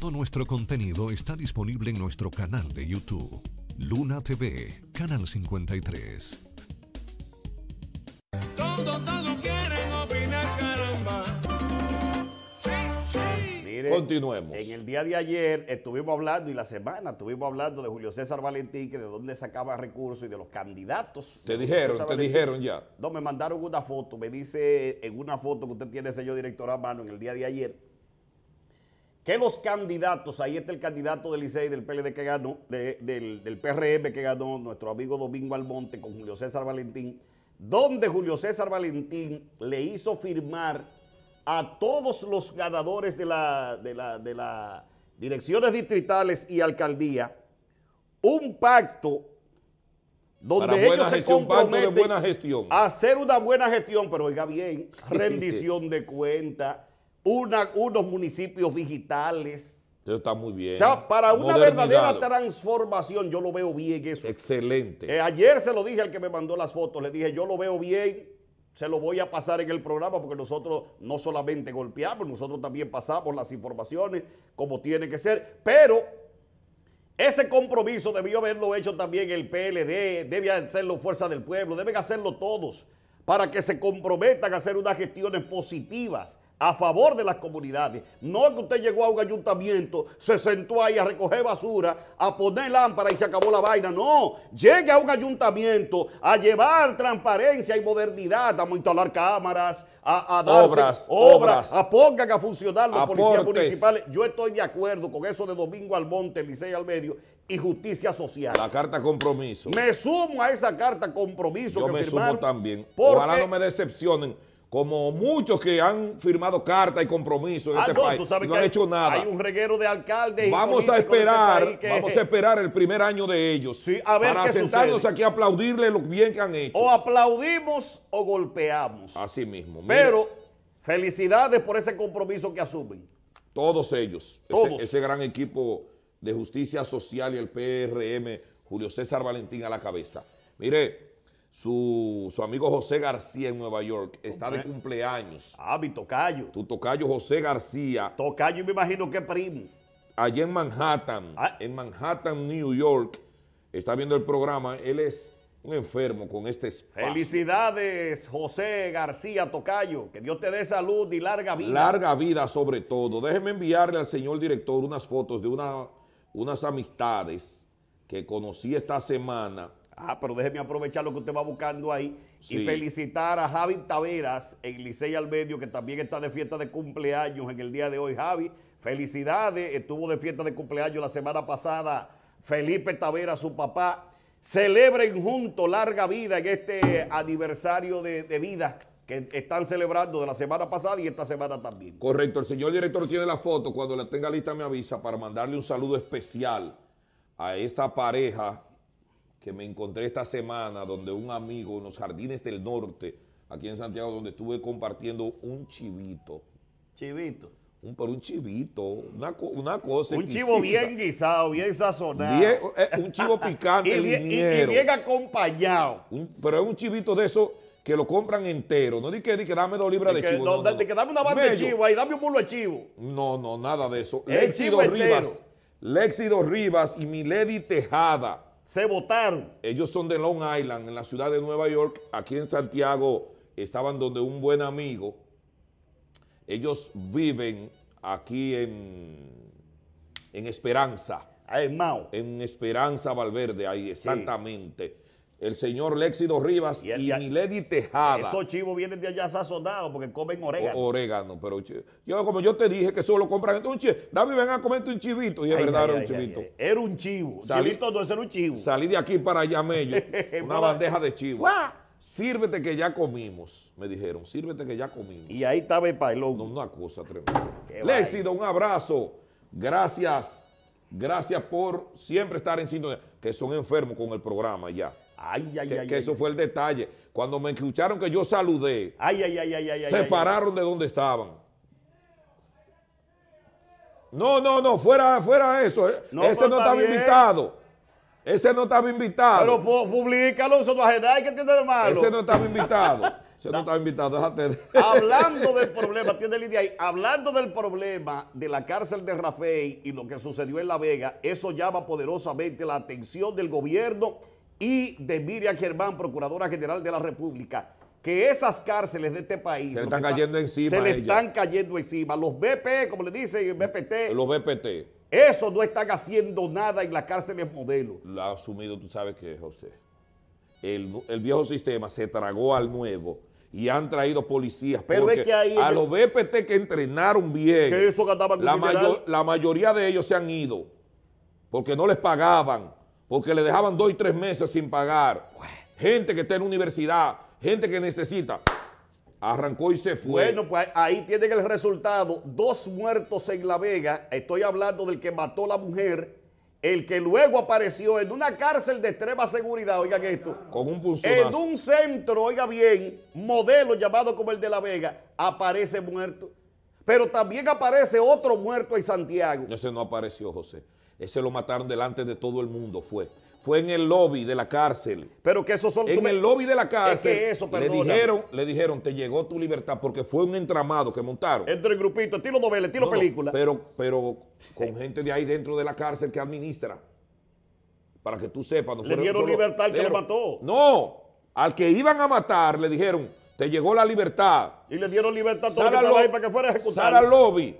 Todo nuestro contenido está disponible en nuestro canal de YouTube, Luna TV, Canal 53. Continuemos. En el día de ayer estuvimos hablando y la semana estuvimos hablando de Julio César Valentín, que de dónde sacaba recursos y de los candidatos. Te dijeron, te dijeron ya. No, me mandaron una foto, me dice en una foto que usted tiene, señor director a mano, en el día de ayer que los candidatos, ahí está el candidato del ICEI e del PLD que ganó, del, PRM que ganó, nuestro amigo Domingo Almonte con Julio César Valentín, donde Julio César Valentín le hizo firmar a todos los ganadores de las de la, direcciones distritales y alcaldía un pacto donde ellos se comprometen buena gestión. a hacer una buena gestión, pero oiga bien, rendición de cuentas unos municipios digitales. Eso está muy bien. O sea, para una verdadera transformación, yo lo veo bien eso. Excelente. Eh, ayer se lo dije al que me mandó las fotos, le dije, yo lo veo bien, se lo voy a pasar en el programa porque nosotros no solamente golpeamos, nosotros también pasamos las informaciones como tiene que ser, pero ese compromiso debió haberlo hecho también el PLD, debe hacerlo Fuerza del Pueblo, deben hacerlo todos para que se comprometan a hacer unas gestiones positivas a favor de las comunidades. No que usted llegó a un ayuntamiento, se sentó ahí a recoger basura, a poner lámpara y se acabó la vaina. No, llegue a un ayuntamiento a llevar transparencia y modernidad, a instalar cámaras, a, dar obras, obras, a pongan a funcionar los policías municipales. Yo estoy de acuerdo con eso de Domingo Monte Liceo al medio y justicia social. La carta compromiso. Me sumo a esa carta compromiso Yo me sumo también. Ojalá no me decepcionen como muchos que han firmado carta y compromiso en ah, este país, no han hecho nada. Hay un reguero de alcaldes. Vamos a este esperar, vamos a esperar el primer año de ellos. Sí, a ver para sentarnos aquí a aplaudirle lo bien que han hecho. O aplaudimos o golpeamos. Así mismo. Pero felicidades por ese compromiso que asumen. Todos ellos. Todos. ese gran equipo de justicia social y el PRM, Julio César Valentín a la cabeza. Mire, su, amigo José García en Nueva York está de cumpleaños. Ah, mi tocayo. Tu tocayo José García. Tocayo, me imagino que primo. Allá en Manhattan, ah. en Manhattan, New York, está viendo el programa. Él es un enfermo con este espacio. Felicidades, José García Tocayo. Que Dios te dé salud y larga vida. Larga vida sobre todo. Déjeme enviarle al señor director unas fotos de una, unas amistades que conocí esta semana Ah, pero déjeme aprovechar lo que usted va buscando ahí y felicitar a Javi Taveras en Licey Almedio, que también está de fiesta de cumpleaños en el día de hoy. Javi, felicidades, estuvo de fiesta de cumpleaños la semana pasada. Felipe Taveras, su papá. Celebren juntos larga vida en este aniversario de, de vida que están celebrando de la semana pasada y esta semana también. Correcto, el señor director tiene la foto, cuando la tenga lista me avisa para mandarle un saludo especial a esta pareja que me encontré esta semana donde un amigo en los Jardines del Norte, aquí en Santiago, donde estuve compartiendo un chivito. Chivito. Un, pero un chivito, una, cosa. Un chivo bien guisado, bien sazonado. Eh, un chivo picante, y, bien, y, bien acompañado. pero es un chivito de esos que lo compran entero. No di que, que dame dos libras de, chivo. No, que dame una banda de chivo ahí, dame un pulo de chivo. No, no, nada de eso. Léxido Rivas. Léxido Rivas y Milady Tejada se votaron. Ellos son de Long Island, en la ciudad de Nueva York. Aquí en Santiago estaban donde un buen amigo. Ellos viven aquí en, en Esperanza. en Mao. En Esperanza Valverde, ahí exactamente el señor Léxido Rivas y, el, Tejada. Esos chivos vienen de allá sazonados porque comen orégano. orégano, pero yo como yo te dije que solo compran entonces un chivo. ven a comerte un chivito. Y es verdad, era un chivito. Era un chivo. Salí, chivito no era un chivo. Salí de aquí para allá, Mello. una bandeja de chivo. Sírvete que ya comimos, me dijeron. Sírvete que ya comimos. Y ahí estaba el pailón. una cosa tremenda. Léxido, un abrazo. Gracias. Gracias por siempre estar en sintonía. Que son enfermos con el programa ya. Ay, ay, que, ay, que eso fue el detalle. Cuando me escucharon que yo saludé, Ay, ay, ay, ay, ay, se pararon de donde estaban. No, no, no, fuera, fuera eso. Eh. Ese no estaba invitado. Ese no estaba invitado. Pero publícalo, eso no que tiene de malo? Ese no estaba invitado. Ese no estaba invitado, déjate. Hablando del problema, tiene Lidia ahí. Hablando del problema de la cárcel de Rafael y lo que sucedió en La Vega, eso llama poderosamente la atención del gobierno y de Miriam Germán, Procuradora General de la República, que esas cárceles de este país se le están cayendo encima. Se le están cayendo encima. Los BP, como le dicen, BPT. Los BPT. Eso no están haciendo nada en las cárceles modelo. Lo ha asumido, tú sabes que, José. El, viejo sistema se tragó al nuevo y han traído policías. Pero es que a los BPT que entrenaron bien, que eso la, la mayoría de ellos se han ido porque no les pagaban porque le dejaban dos y tres meses sin pagar. Gente que está en universidad, gente que necesita. Arrancó y se fue. Bueno, pues ahí tienen el resultado. Dos muertos en La Vega. Estoy hablando del que mató a la mujer. El que luego apareció en una cárcel de extrema seguridad, oigan esto. Con un punzón. En un centro, oiga bien, modelo llamado como el de La Vega, aparece muerto. Pero también aparece otro muerto en Santiago. Ese no apareció, José. Ese lo mataron delante de todo el mundo, fue. Fue en el lobby de la cárcel. Pero que eso son... En el lobby de la cárcel. Es eso, le dijeron, le dijeron, te llegó tu libertad, porque fue un entramado que montaron. Entre el grupito, estilo novela, estilo película. Pero, pero con gente de ahí dentro de la cárcel que administra. Para que tú sepas. le dieron libertad al que lo mató. No, al que iban a matar le dijeron, te llegó la libertad. Y le dieron libertad a todo que ahí para que fuera ejecutado. Sara Lobby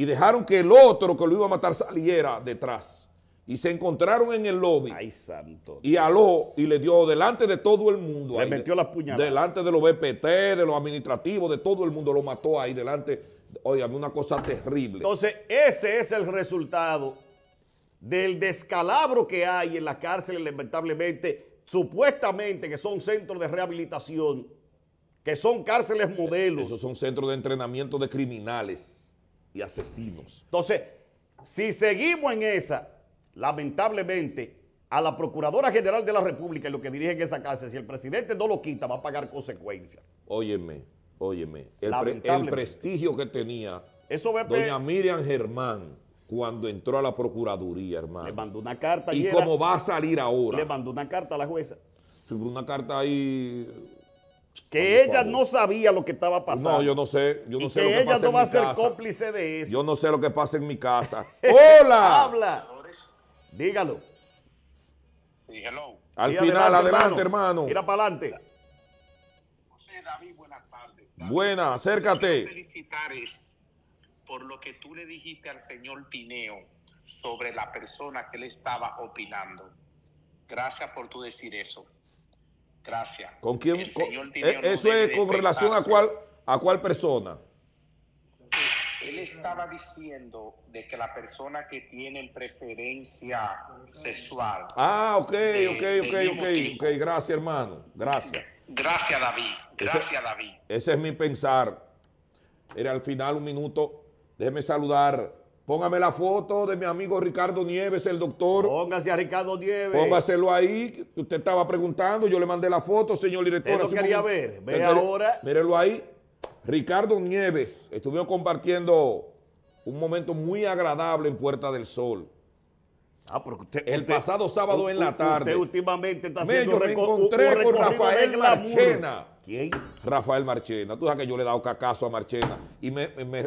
y dejaron que el otro que lo iba a matar saliera detrás. Y se encontraron en el lobby. Ay, santo. Y aló y le dio delante de todo el mundo. Le metió las puñaladas. Delante de los BPT, de los administrativos, de todo el mundo. Lo mató ahí delante. Oigan, una cosa terrible. Entonces, ese es el resultado del descalabro que hay en la cárceles, lamentablemente, supuestamente que son centros de rehabilitación, que son cárceles modelos. Esos son centros de entrenamiento de criminales asesinos. Entonces, si seguimos en esa, lamentablemente, a la Procuradora General de la República y lo que dirige en esa casa, si el presidente no lo quita, va a pagar consecuencias. Óyeme, óyeme, el, el prestigio que tenía Eso ve doña Miriam Germán cuando entró a la Procuraduría, hermano. Le mandó una carta. Y, cómo va a salir ahora. Le mandó una carta a la jueza. Sobre una carta ahí que ella no sabía lo que estaba pasando. No, yo no sé. Yo no sé que, que ella no va a ser cómplice de eso. Yo no sé lo que pasa en mi casa. ¡Hola! Habla. Dígalo. Al final, adelante, hermano. Mira para adelante. José David, buenas tardes. Buenas, Buena, acércate. por lo que tú le dijiste al señor Tineo sobre la persona que le estaba opinando. Gracias por tu decir eso. Gracias. ¿Con quién? E-, eso es con relación a cuál, a cuál persona. Él estaba diciendo de que la persona que tiene preferencia sexual. Ah, ok, ok, ok, ok, Gracias, hermano. Gracias. Gracias, David. Gracias, David. Ese es mi pensar. Era al final un minuto. Déjeme saludar Póngame la foto de mi amigo Ricardo Nieves, el doctor. Póngase a Ricardo Nieves. Póngaselo ahí. Usted estaba preguntando, yo le mandé la foto, señor director. Esto quería ver. Ve ahora. Mírelo ahí. Ricardo Nieves. Estuvimos compartiendo un momento muy agradable en Puerta del Sol. Ah, el pasado sábado en la tarde. Usted últimamente está haciendo un, encontré con Rafael Marchena. ¿Quién? Rafael Marchena. Tú sabes que yo le he dado cacazo a Marchena y me,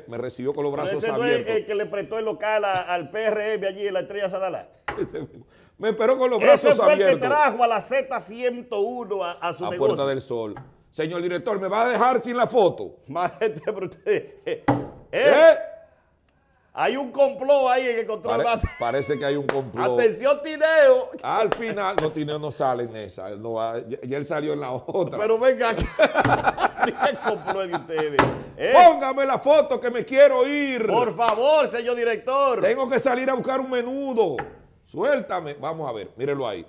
recibió con los brazos abiertos. Ese el que le prestó el local al PRM allí en la Estrella Sadalá. me esperó con los brazos abiertos. Ese fue el que trajo a la Z101 a, a su a negocio. Puerta del Sol. Señor director, ¿me va a dejar sin la foto? Eh, ¿Eh? Hay un complot ahí en el control Parece que hay un complot. Atención, Tineo. Al final, no, Tineo no sale en esa. y él salió en la otra. Pero venga, ¿qué complot de ustedes? Eh. Póngame la foto que me quiero ir. Por favor, señor director. Tengo que salir a buscar un menudo. Suéltame. Vamos a ver, mírelo ahí.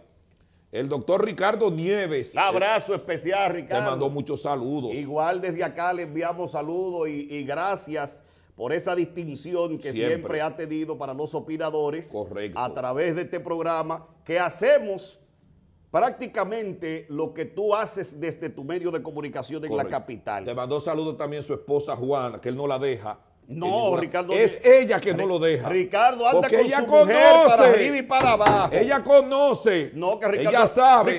El doctor Ricardo Nieves. Un abrazo especial, Ricardo. Te mandó muchos saludos. Igual desde acá le enviamos saludos y, y gracias por esa distinción que siempre, ha tenido para los opinadores a través de este programa, que hacemos prácticamente lo que tú haces desde tu medio de comunicación en la capital. Te mandó saludos también su esposa Juana, que él no la deja no, Ricardo. Es ella que no lo deja. Ricardo anda con su mujer para arriba y para abajo. Ella conoce. No, que Ricardo.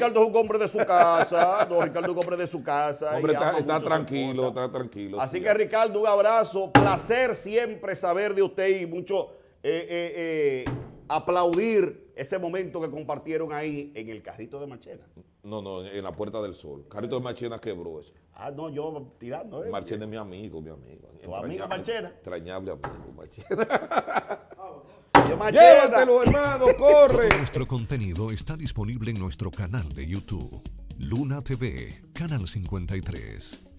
es un hombre de su casa. no, Ricardo es un hombre de su casa. Hombre, está, tranquilo, está tranquilo. Así que, Ricardo, un abrazo. Placer siempre saber de usted y mucho eh, eh, eh, aplaudir ese momento que compartieron ahí en el carrito de Machena. No, no, en la Puerta del Sol. Carrito de Machena quebró eso. Ah, no, yo tirando. ¿eh? Marchena es mi amigo, mi amigo. ¿Tu amigo Marchena? Extrañable amigo, Marchena. Llévatelo, hermano, corre. nuestro contenido está disponible en nuestro canal de YouTube, Luna TV, Canal 53.